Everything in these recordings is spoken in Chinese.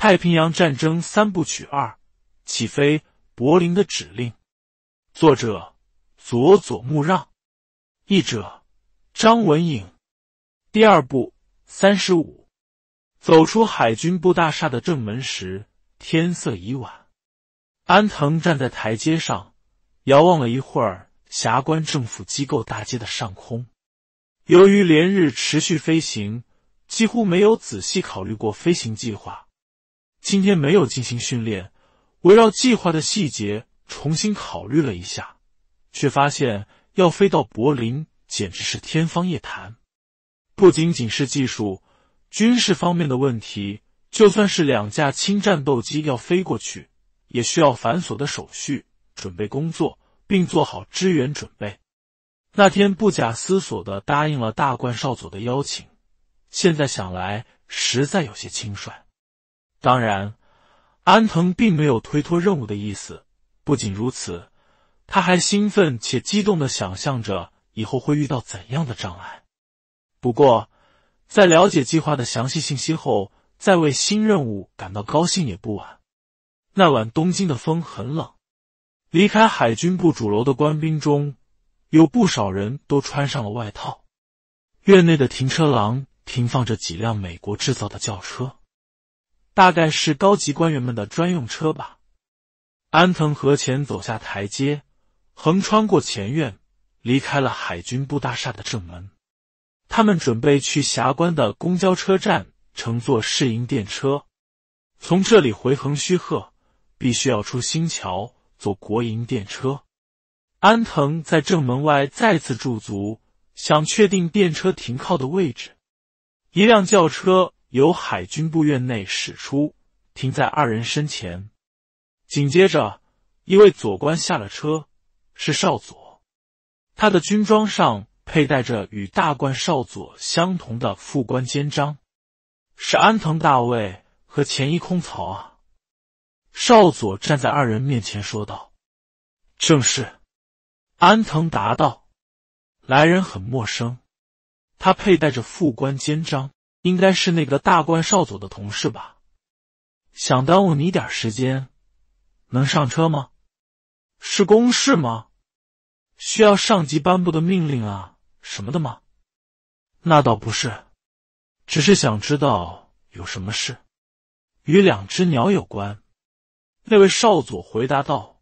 《太平洋战争三部曲》二：起飞柏林的指令，作者佐佐木让，译者张文颖。第二部三十五，走出海军部大厦的正门时，天色已晚。安藤站在台阶上，遥望了一会儿霞关政府机构大街的上空。由于连日持续飞行，几乎没有仔细考虑过飞行计划。今天没有进行训练，围绕计划的细节重新考虑了一下，却发现要飞到柏林简直是天方夜谭。不仅仅是技术、军事方面的问题，就算是两架轻战斗机要飞过去，也需要繁琐的手续、准备工作，并做好支援准备。那天不假思索的答应了大冠少佐的邀请，现在想来实在有些轻率。当然，安藤并没有推脱任务的意思。不仅如此，他还兴奋且激动的想象着以后会遇到怎样的障碍。不过，在了解计划的详细信息后，再为新任务感到高兴也不晚。那晚，东京的风很冷，离开海军部主楼的官兵中有不少人都穿上了外套。院内的停车廊停放着几辆美国制造的轿车。大概是高级官员们的专用车吧。安藤和前走下台阶，横穿过前院，离开了海军部大厦的正门。他们准备去霞关的公交车站乘坐试营电车，从这里回横须贺，必须要出新桥坐国营电车。安藤在正门外再次驻足，想确定电车停靠的位置。一辆轿车。由海军部院内驶出，停在二人身前。紧接着，一位左官下了车，是少佐。他的军装上佩戴着与大冠少佐相同的副官肩章，是安藤大卫和前一空槽啊。少佐站在二人面前说道：“正是。”安藤答道：“来人很陌生，他佩戴着副官肩章。”应该是那个大冠少佐的同事吧？想耽误你点时间，能上车吗？是公事吗？需要上级颁布的命令啊什么的吗？那倒不是，只是想知道有什么事与两只鸟有关。那位少佐回答道：“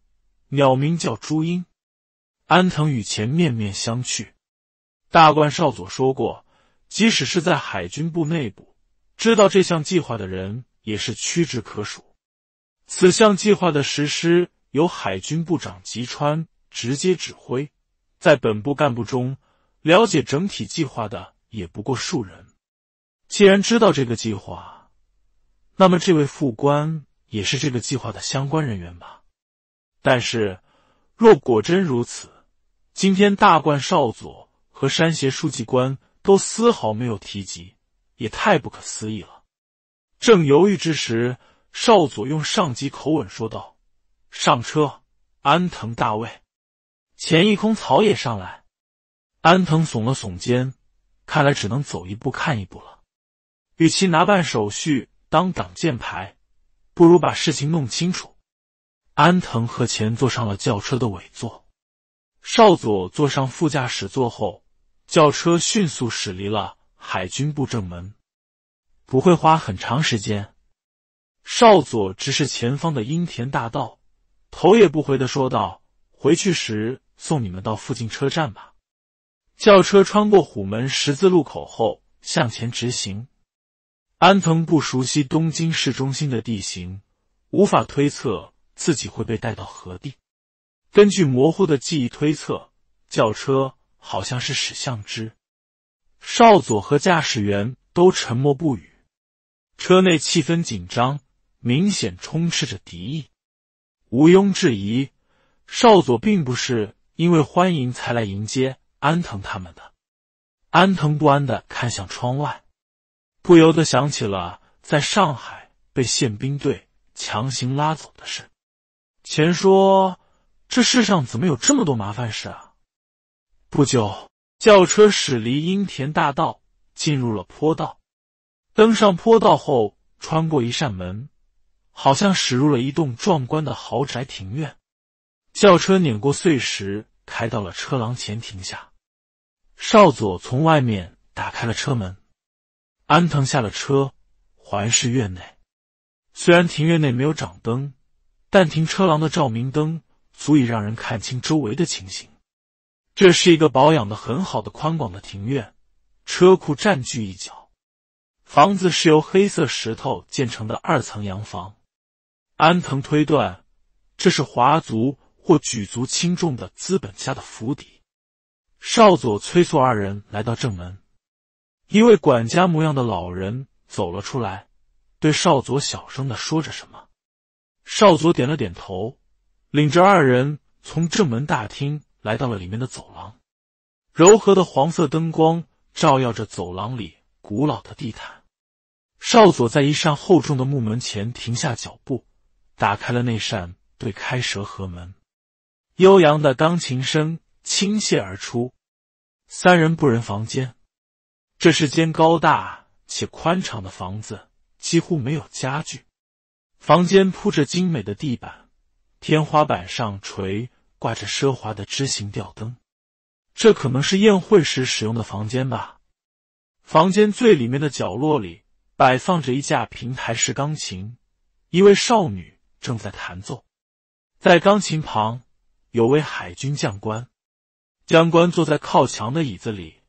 鸟名叫朱鹰。”安藤与前面面相觑。大冠少佐说过。即使是在海军部内部，知道这项计划的人也是屈指可数。此项计划的实施由海军部长吉川直接指挥，在本部干部中了解整体计划的也不过数人。既然知道这个计划，那么这位副官也是这个计划的相关人员吧？但是，若果真如此，今天大冠少佐和山胁书记官。都丝毫没有提及，也太不可思议了。正犹豫之时，少佐用上级口吻说道：“上车，安藤大卫。”前一空草也上来。”安藤耸了耸肩，看来只能走一步看一步了。与其拿办手续当挡箭牌，不如把事情弄清楚。安藤和钱坐上了轿车的尾座，少佐坐上副驾驶座后。轿车迅速驶离了海军部正门，不会花很长时间。少佐直视前方的樱田大道，头也不回的说道：“回去时送你们到附近车站吧。”轿车穿过虎门十字路口后向前直行。安藤不熟悉东京市中心的地形，无法推测自己会被带到何地。根据模糊的记忆推测，轿车。好像是史相之，少佐和驾驶员都沉默不语，车内气氛紧张，明显充斥着敌意。毋庸置疑，少佐并不是因为欢迎才来迎接安藤他们的。安藤不安的看向窗外，不由得想起了在上海被宪兵队强行拉走的事。前说，这世上怎么有这么多麻烦事啊？不久，轿车驶离樱田大道，进入了坡道。登上坡道后，穿过一扇门，好像驶入了一栋壮观的豪宅庭院。轿车碾过碎石，开到了车廊前停下。少佐从外面打开了车门，安藤下了车，环视院内。虽然庭院内没有掌灯，但停车廊的照明灯足以让人看清周围的情形。这是一个保养的很好的宽广的庭院，车库占据一角。房子是由黑色石头建成的二层洋房。安藤推断，这是华族或举足轻重的资本家的府邸。少佐催促二人来到正门，一位管家模样的老人走了出来，对少佐小声的说着什么。少佐点了点头，领着二人从正门大厅。来到了里面的走廊，柔和的黄色灯光照耀着走廊里古老的地毯。少佐在一扇厚重的木门前停下脚步，打开了那扇对开蛇合门，悠扬的钢琴声倾泻而出。三人步人房间，这是间高大且宽敞的房子，几乎没有家具。房间铺着精美的地板，天花板上垂。挂着奢华的枝形吊灯，这可能是宴会时使用的房间吧。房间最里面的角落里摆放着一架平台式钢琴，一位少女正在弹奏。在钢琴旁有位海军将官，将官坐在靠墙的椅子里，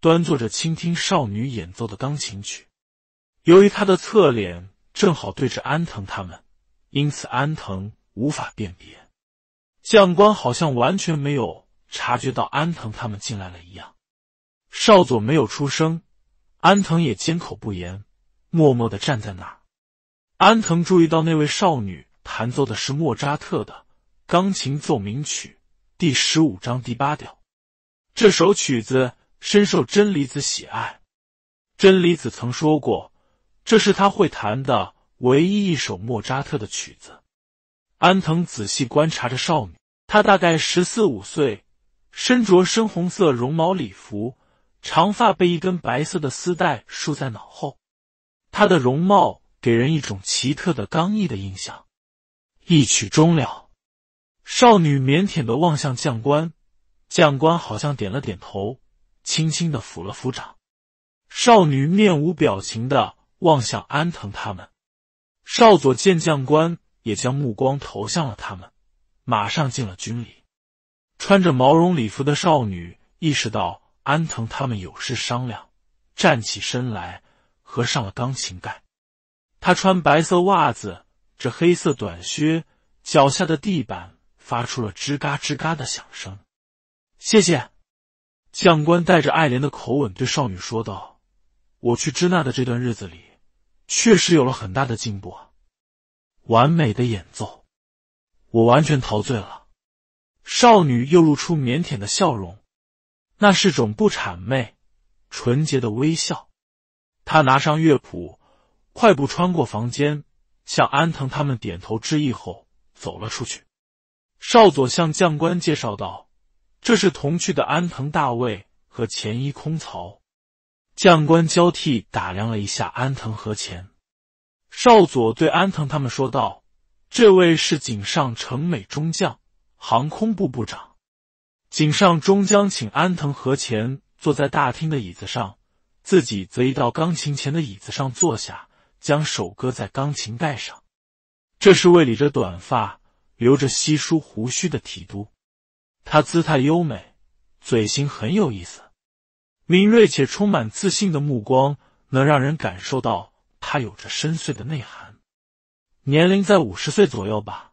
端坐着倾听少女演奏的钢琴曲。由于他的侧脸正好对着安藤他们，因此安藤无法辨别。将官好像完全没有察觉到安藤他们进来了一样，少佐没有出声，安藤也缄口不言，默默的站在那儿。安藤注意到那位少女弹奏的是莫扎特的钢琴奏鸣曲第十五章第八调，这首曲子深受真理子喜爱。真理子曾说过，这是他会弹的唯一一首莫扎特的曲子。安藤仔细观察着少女。他大概十四五岁，身着深红色绒毛礼服，长发被一根白色的丝带束在脑后。他的容貌给人一种奇特的刚毅的印象。一曲终了，少女腼腆的望向将官，将官好像点了点头，轻轻的抚了抚掌。少女面无表情的望向安藤他们，少佐见将官也将目光投向了他们。马上进了军礼，穿着毛绒礼服的少女意识到安藤他们有事商量，站起身来合上了钢琴盖。她穿白色袜子，这黑色短靴，脚下的地板发出了吱嘎吱嘎的响声。谢谢，将官带着爱怜的口吻对少女说道：“我去支那的这段日子里，确实有了很大的进步啊，完美的演奏。”我完全陶醉了，少女又露出腼腆的笑容，那是种不谄媚、纯洁的微笑。她拿上乐谱，快步穿过房间，向安藤他们点头致意后走了出去。少佐向将官介绍道：“这是同去的安藤大卫和前一空曹。”将官交替打量了一下安藤和前。少佐对安藤他们说道。这位是井上成美中将，航空部部长。井上中将请安藤和前坐在大厅的椅子上，自己则移到钢琴前的椅子上坐下，将手搁在钢琴盖上。这是位理着短发、留着稀疏胡须的提督。他姿态优美，嘴型很有意思，敏锐且充满自信的目光，能让人感受到他有着深邃的内涵。年龄在五十岁左右吧。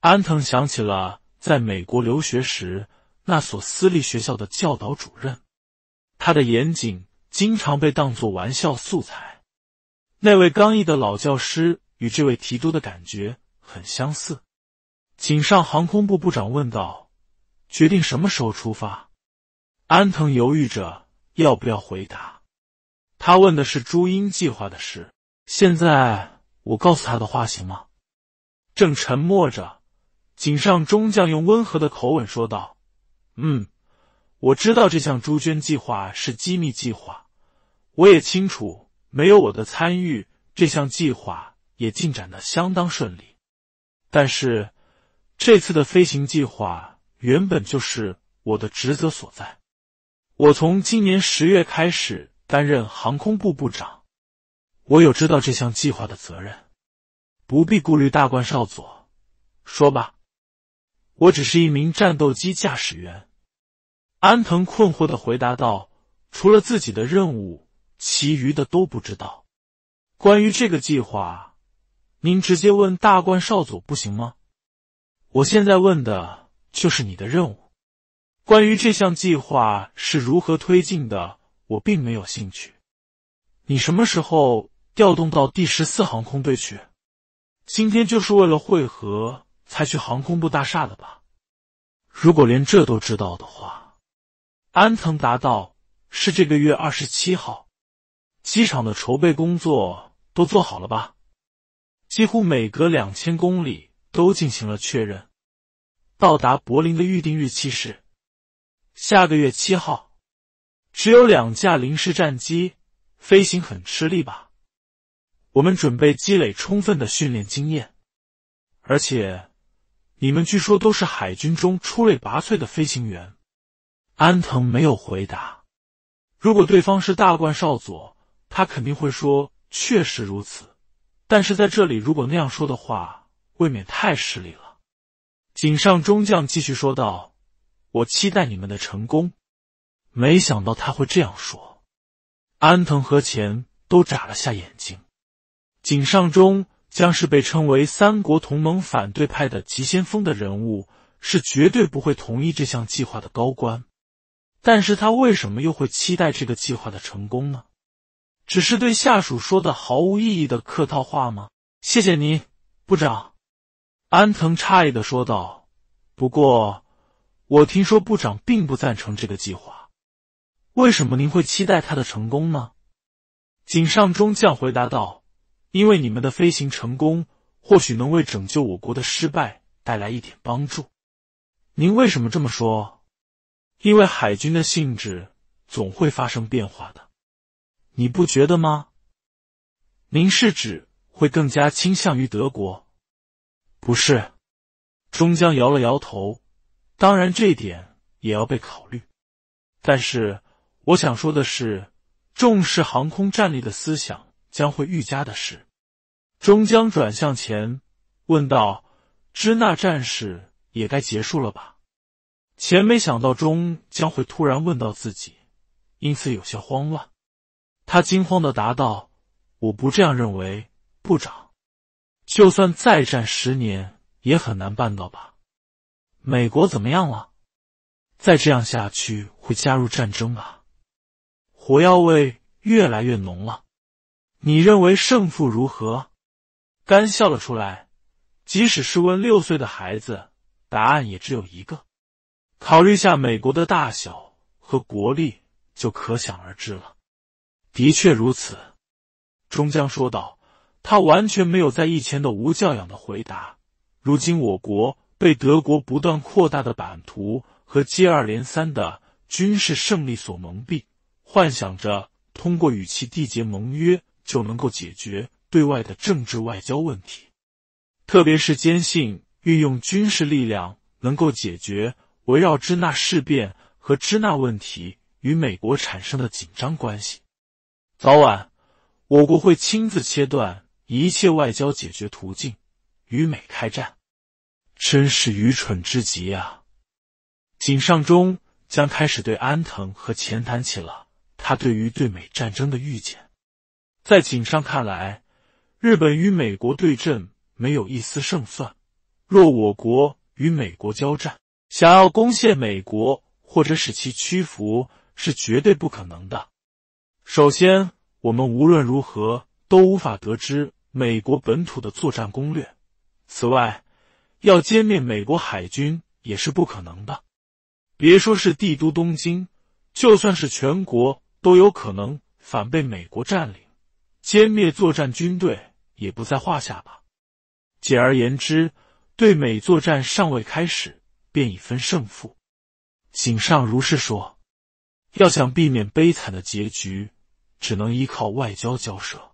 安藤想起了在美国留学时那所私立学校的教导主任，他的严谨经常被当作玩笑素材。那位刚毅的老教师与这位提督的感觉很相似。井上航空部部长问道：“决定什么时候出发？”安藤犹豫着要不要回答。他问的是朱英计划的事。现在。我告诉他的话行吗？正沉默着，井上中将用温和的口吻说道：“嗯，我知道这项朱娟计划是机密计划，我也清楚没有我的参与，这项计划也进展的相当顺利。但是这次的飞行计划原本就是我的职责所在，我从今年十月开始担任航空部部长。”我有知道这项计划的责任，不必顾虑大冠少佐。说吧，我只是一名战斗机驾驶员。安藤困惑的回答道：“除了自己的任务，其余的都不知道。关于这个计划，您直接问大冠少佐不行吗？我现在问的就是你的任务。关于这项计划是如何推进的，我并没有兴趣。你什么时候？”调动到第十四航空队去，今天就是为了会合才去航空部大厦的吧？如果连这都知道的话，安藤答道：“是这个月二十七号，机场的筹备工作都做好了吧？几乎每隔两千公里都进行了确认。到达柏林的预定日期是下个月七号。只有两架零式战机，飞行很吃力吧？”我们准备积累充分的训练经验，而且你们据说都是海军中出类拔萃的飞行员。安藤没有回答。如果对方是大冠少佐，他肯定会说确实如此。但是在这里，如果那样说的话，未免太失礼了。井上中将继续说道：“我期待你们的成功。”没想到他会这样说。安藤和钱都眨了下眼睛。井上中将是被称为三国同盟反对派的急先锋的人物，是绝对不会同意这项计划的高官。但是他为什么又会期待这个计划的成功呢？只是对下属说的毫无意义的客套话吗？谢谢您，部长。安藤诧异的说道。不过，我听说部长并不赞成这个计划，为什么您会期待他的成功呢？井上中将回答道。因为你们的飞行成功，或许能为拯救我国的失败带来一点帮助。您为什么这么说？因为海军的性质总会发生变化的，你不觉得吗？您是指会更加倾向于德国？不是。中将摇了摇头。当然，这点也要被考虑。但是，我想说的是，重视航空战力的思想将会愈加的。是。终将转向前，问道：“支那战事也该结束了吧？”钱没想到中将会突然问到自己，因此有些慌乱。他惊慌的答道：“我不这样认为，部长。就算再战十年，也很难办到吧？美国怎么样了？再这样下去，会加入战争吧？火药味越来越浓了。你认为胜负如何？”干笑了出来。即使是问六岁的孩子，答案也只有一个。考虑下美国的大小和国力，就可想而知了。的确如此，中江说道。他完全没有在以前的无教养的回答。如今我国被德国不断扩大的版图和接二连三的军事胜利所蒙蔽，幻想着通过与其缔结盟约就能够解决。对外的政治外交问题，特别是坚信运用军事力量能够解决围绕支那事变和支那问题与美国产生的紧张关系，早晚我国会亲自切断一切外交解决途径，与美开战，真是愚蠢之极啊！井上中将开始对安藤和前谈起了他对于对美战争的预见，在井上看来。日本与美国对阵没有一丝胜算。若我国与美国交战，想要攻陷美国或者使其屈服是绝对不可能的。首先，我们无论如何都无法得知美国本土的作战攻略。此外，要歼灭美国海军也是不可能的。别说是帝都东京，就算是全国都有可能反被美国占领。歼灭作战军队也不在话下吧。简而言之，对美作战尚未开始便已分胜负。井上如是说。要想避免悲惨的结局，只能依靠外交交涉。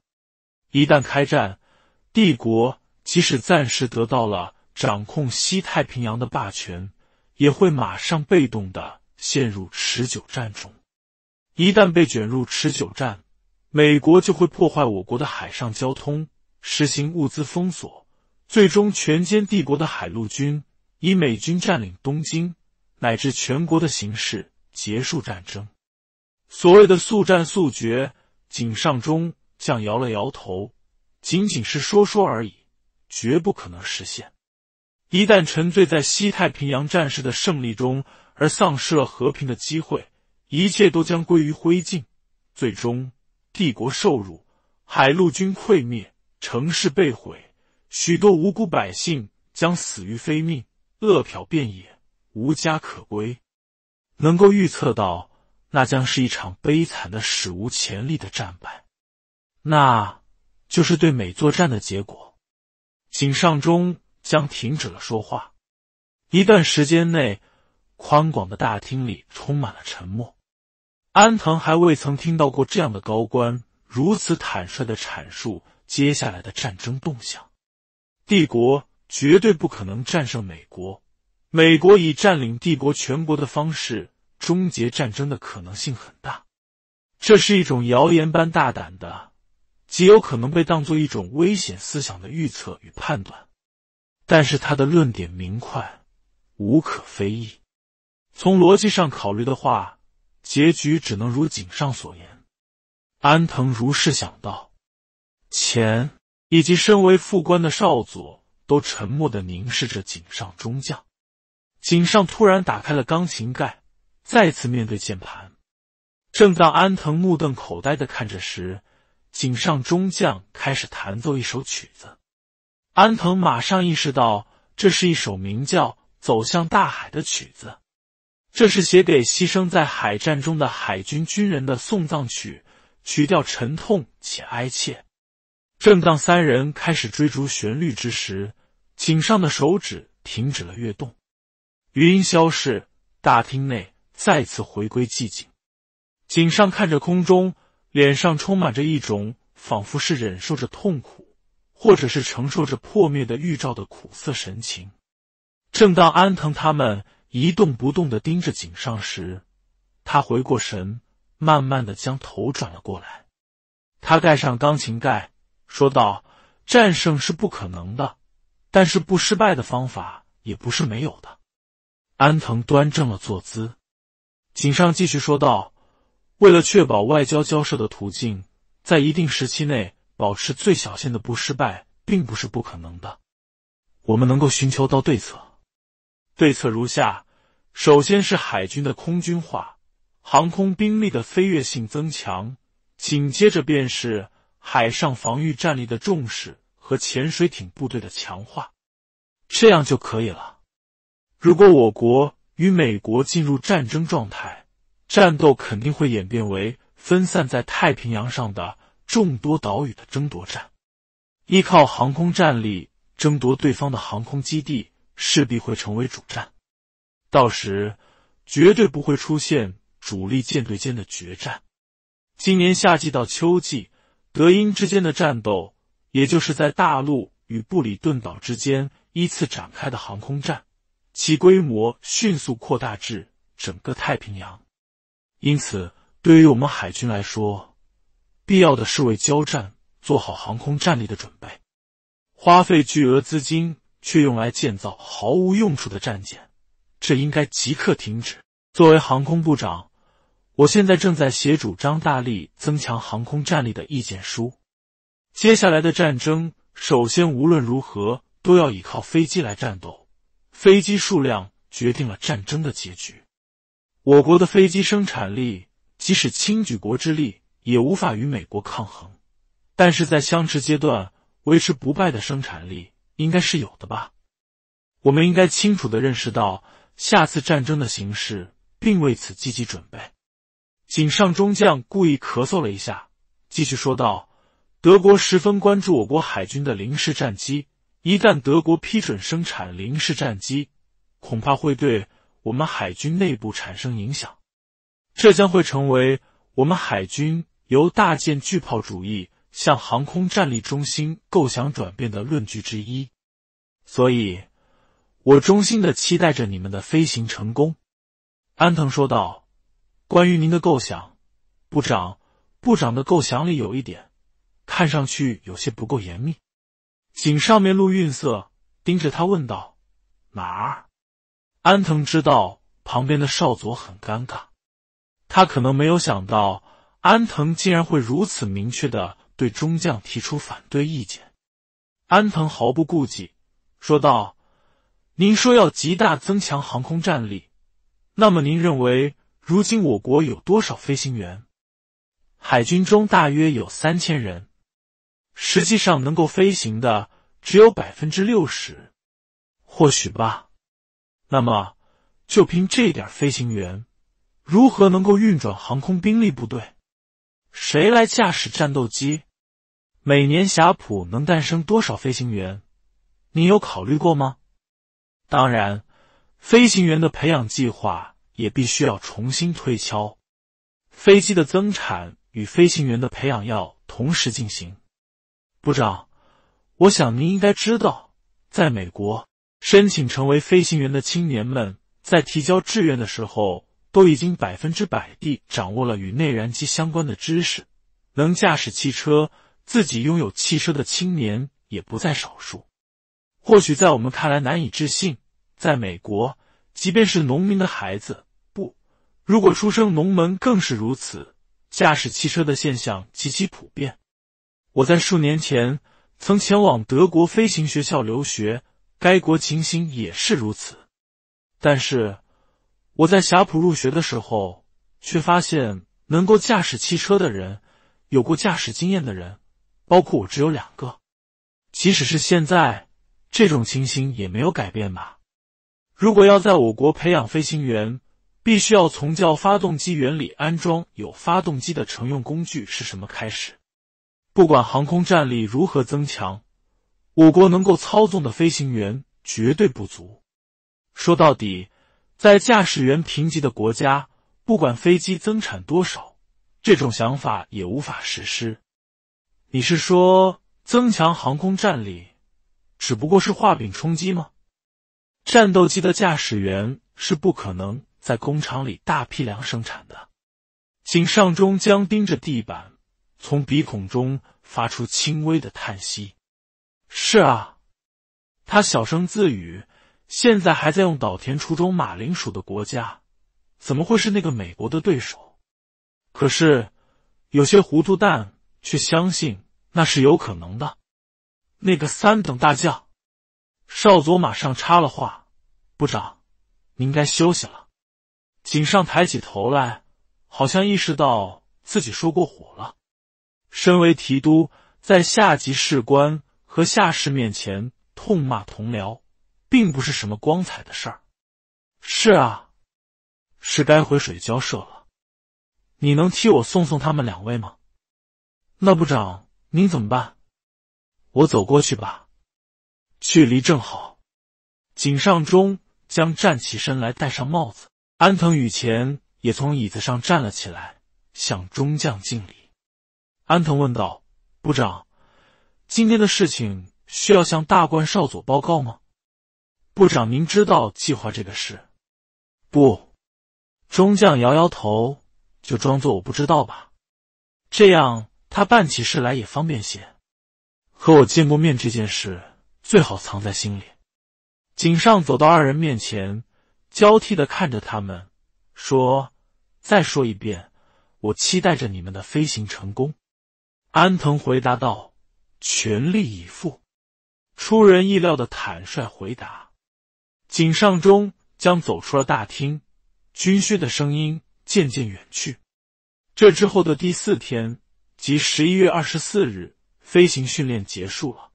一旦开战，帝国即使暂时得到了掌控西太平洋的霸权，也会马上被动的陷入持久战中。一旦被卷入持久战，美国就会破坏我国的海上交通，实行物资封锁，最终全歼帝国的海陆军，以美军占领东京乃至全国的形式结束战争。所谓的速战速决，井上中将摇了摇头，仅仅是说说而已，绝不可能实现。一旦沉醉在西太平洋战事的胜利中而丧失了和平的机会，一切都将归于灰烬，最终。帝国受辱，海陆军溃灭，城市被毁，许多无辜百姓将死于非命，饿殍遍野，无家可归。能够预测到，那将是一场悲惨的、史无前例的战败。那就是对美作战的结果。井上中将停止了说话。一段时间内，宽广的大厅里充满了沉默。安藤还未曾听到过这样的高官如此坦率的阐述接下来的战争动向。帝国绝对不可能战胜美国，美国以占领帝国全国的方式终结战争的可能性很大。这是一种谣言般大胆的、极有可能被当做一种危险思想的预测与判断。但是他的论点明快，无可非议。从逻辑上考虑的话。结局只能如井上所言，安藤如是想到。钱以及身为副官的少佐都沉默的凝视着井上中将。井上突然打开了钢琴盖，再次面对键盘。正当安藤目瞪口呆的看着时，井上中将开始弹奏一首曲子。安藤马上意识到，这是一首名叫《走向大海》的曲子。这是写给牺牲在海战中的海军军人的送葬曲，曲调沉痛且哀切。正当三人开始追逐旋律之时，井上的手指停止了跃动，余音消逝，大厅内再次回归寂静。井上看着空中，脸上充满着一种仿佛是忍受着痛苦，或者是承受着破灭的预兆的苦涩神情。正当安藤他们。一动不动的盯着井上时，他回过神，慢慢的将头转了过来。他盖上钢琴盖，说道：“战胜是不可能的，但是不失败的方法也不是没有的。”安藤端正了坐姿，井上继续说道：“为了确保外交交涉的途径，在一定时期内保持最小限的不失败，并不是不可能的。我们能够寻求到对策。”对策如下：首先是海军的空军化，航空兵力的飞跃性增强；紧接着便是海上防御战力的重视和潜水艇部队的强化，这样就可以了。如果我国与美国进入战争状态，战斗肯定会演变为分散在太平洋上的众多岛屿的争夺战，依靠航空战力争夺对方的航空基地。势必会成为主战，到时绝对不会出现主力舰队间的决战。今年夏季到秋季，德英之间的战斗，也就是在大陆与布里顿岛之间依次展开的航空战，其规模迅速扩大至整个太平洋。因此，对于我们海军来说，必要的是为交战做好航空战力的准备，花费巨额资金。却用来建造毫无用处的战舰，这应该即刻停止。作为航空部长，我现在正在写主张大力增强航空战力的意见书。接下来的战争，首先无论如何都要依靠飞机来战斗。飞机数量决定了战争的结局。我国的飞机生产力，即使倾举国之力，也无法与美国抗衡。但是在相持阶段，维持不败的生产力。应该是有的吧，我们应该清楚的认识到，下次战争的形势，并为此积极准备。井上中将故意咳嗽了一下，继续说道：“德国十分关注我国海军的零式战机，一旦德国批准生产零式战机，恐怕会对我们海军内部产生影响。这将会成为我们海军由大舰巨炮主义。”向航空战力中心构想转变的论据之一，所以，我衷心的期待着你们的飞行成功。”安藤说道。“关于您的构想，部长，部长的构想里有一点，看上去有些不够严密。”井上面陆运色，盯着他问道：“哪儿？”安藤知道旁边的少佐很尴尬，他可能没有想到安藤竟然会如此明确的。对中将提出反对意见，安藤毫不顾忌，说道：“您说要极大增强航空战力，那么您认为如今我国有多少飞行员？海军中大约有三千人，实际上能够飞行的只有百分之六十，或许吧。那么就凭这点飞行员，如何能够运转航空兵力部队？谁来驾驶战斗机？”每年霞浦能诞生多少飞行员？你有考虑过吗？当然，飞行员的培养计划也必须要重新推敲。飞机的增产与飞行员的培养要同时进行。部长，我想您应该知道，在美国，申请成为飞行员的青年们在提交志愿的时候，都已经百分之百地掌握了与内燃机相关的知识，能驾驶汽车。自己拥有汽车的青年也不在少数。或许在我们看来难以置信，在美国，即便是农民的孩子，不，如果出生农门更是如此，驾驶汽车的现象极其普遍。我在数年前曾前往德国飞行学校留学，该国情形也是如此。但是，我在霞浦入学的时候，却发现能够驾驶汽车的人，有过驾驶经验的人。包括我只有两个，即使是现在，这种情形也没有改变吧？如果要在我国培养飞行员，必须要从教发动机原理、安装有发动机的乘用工具是什么开始。不管航空战力如何增强，我国能够操纵的飞行员绝对不足。说到底，在驾驶员贫瘠的国家，不管飞机增产多少，这种想法也无法实施。你是说增强航空战力只不过是画饼充饥吗？战斗机的驾驶员是不可能在工厂里大批量生产的。井上中将盯着地板，从鼻孔中发出轻微的叹息。是啊，他小声自语。现在还在用岛田初种马铃薯的国家，怎么会是那个美国的对手？可是有些糊涂蛋却相信。那是有可能的。那个三等大将少佐马上插了话：“部长，您该休息了。”井上抬起头来，好像意识到自己说过火了。身为提督，在下级士官和下士面前痛骂同僚，并不是什么光彩的事儿。是啊，是该回水交涉了。你能替我送送他们两位吗？那部长。您怎么办？我走过去吧，距离正好。井上中将站起身来，戴上帽子。安藤雨前也从椅子上站了起来，向中将敬礼。安藤问道：“部长，今天的事情需要向大官少佐报告吗？”部长，您知道计划这个事不？中将摇摇头，就装作我不知道吧。这样。他办起事来也方便些，和我见过面这件事最好藏在心里。井上走到二人面前，交替的看着他们，说：“再说一遍，我期待着你们的飞行成功。”安藤回答道：“全力以赴。”出人意料的坦率回答。井上中将走出了大厅，军需的声音渐渐远去。这之后的第四天。即十一月二十四日，飞行训练结束了，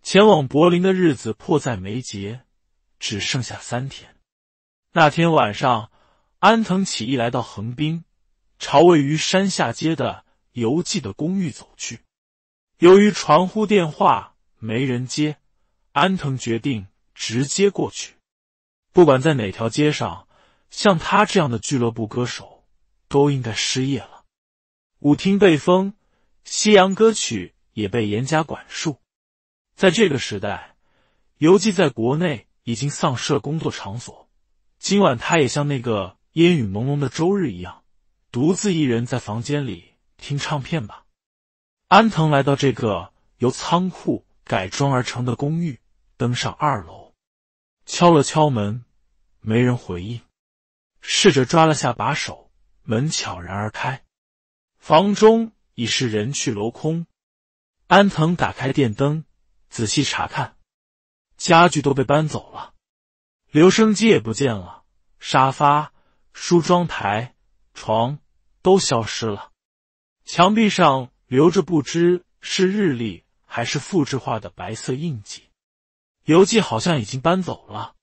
前往柏林的日子迫在眉睫，只剩下三天。那天晚上，安藤起义来到横滨，朝位于山下街的游记的公寓走去。由于传呼电话没人接，安藤决定直接过去。不管在哪条街上，像他这样的俱乐部歌手都应该失业了。舞厅被封，西洋歌曲也被严加管束。在这个时代，游记在国内已经丧失了工作场所。今晚，他也像那个烟雨朦胧的周日一样，独自一人在房间里听唱片吧。安藤来到这个由仓库改装而成的公寓，登上二楼，敲了敲门，没人回应。试着抓了下把手，门悄然而开。房中已是人去楼空，安藤打开电灯，仔细查看，家具都被搬走了，留声机也不见了，沙发、梳妆台、床都消失了，墙壁上留着不知是日历还是复制画的白色印记，邮寄好像已经搬走了，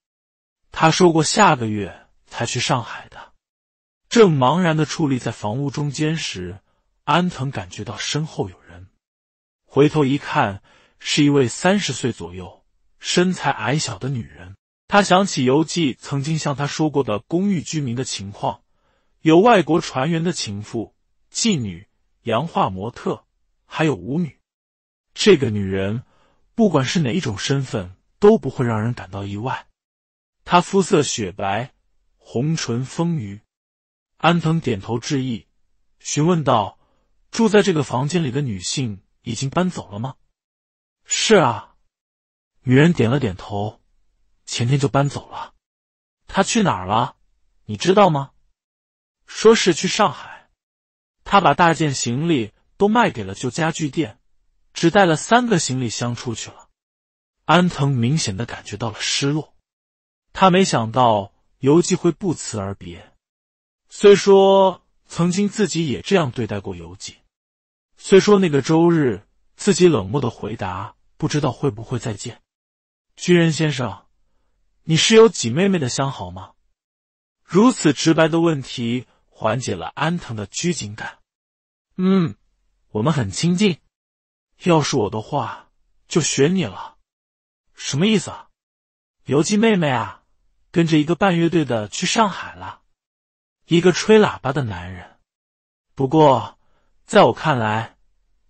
他说过下个月才去上海的，正茫然的矗立在房屋中间时。安藤感觉到身后有人，回头一看，是一位三十岁左右、身材矮小的女人。他想起游记曾经向他说过的公寓居民的情况：有外国船员的情妇、妓女、洋化模特，还有舞女。这个女人，不管是哪一种身份，都不会让人感到意外。她肤色雪白，红唇丰腴。安藤点头致意，询问道。住在这个房间里的女性已经搬走了吗？是啊，女人点了点头。前天就搬走了。她去哪儿了？你知道吗？说是去上海。她把大件行李都卖给了旧家具店，只带了三个行李箱出去了。安藤明显的感觉到了失落。他没想到游记会不辞而别。虽说曾经自己也这样对待过游记。虽说那个周日，自己冷漠的回答，不知道会不会再见。巨人先生，你是有几妹妹的相好吗？如此直白的问题，缓解了安藤的拘谨感。嗯，我们很亲近。要是我的话，就选你了。什么意思啊？游记妹妹啊，跟着一个半乐队的去上海了，一个吹喇叭的男人。不过，在我看来。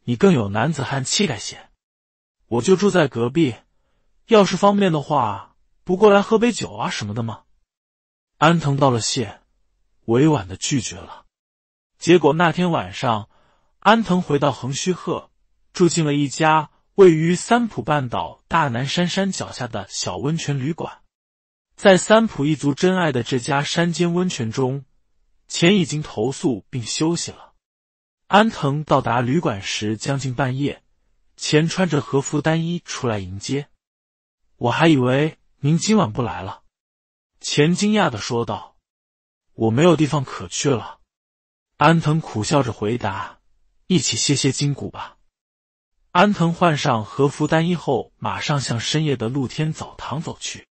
你更有男子汉气概些，我就住在隔壁，要是方便的话，不过来喝杯酒啊什么的吗？安藤道了谢，委婉的拒绝了。结果那天晚上，安藤回到横须贺，住进了一家位于三浦半岛大南山山脚下的小温泉旅馆，在三浦一族真爱的这家山间温泉中，钱已经投宿并休息了。安藤到达旅馆时将近半夜，钱穿着和服单衣出来迎接。我还以为您今晚不来了，钱惊讶的说道。我没有地方可去了，安藤苦笑着回答。一起歇歇筋骨吧。安藤换上和服单衣后，马上向深夜的露天澡堂走去。